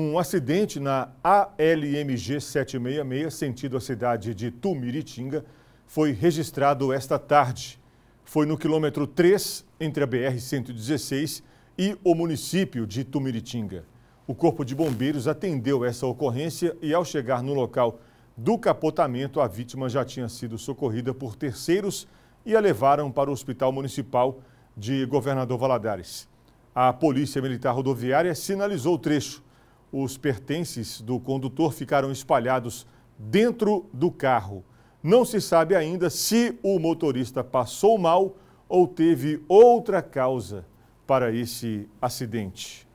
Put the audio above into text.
Um acidente na ALMG 766, sentido a cidade de Tumiritinga, foi registrado esta tarde. Foi no quilômetro 3, entre a BR-116 e o município de Tumiritinga. O Corpo de Bombeiros atendeu essa ocorrência e, ao chegar no local do capotamento, a vítima já tinha sido socorrida por terceiros e a levaram para o Hospital Municipal de Governador Valadares. A Polícia Militar Rodoviária sinalizou o trecho os pertences do condutor ficaram espalhados dentro do carro. Não se sabe ainda se o motorista passou mal ou teve outra causa para esse acidente.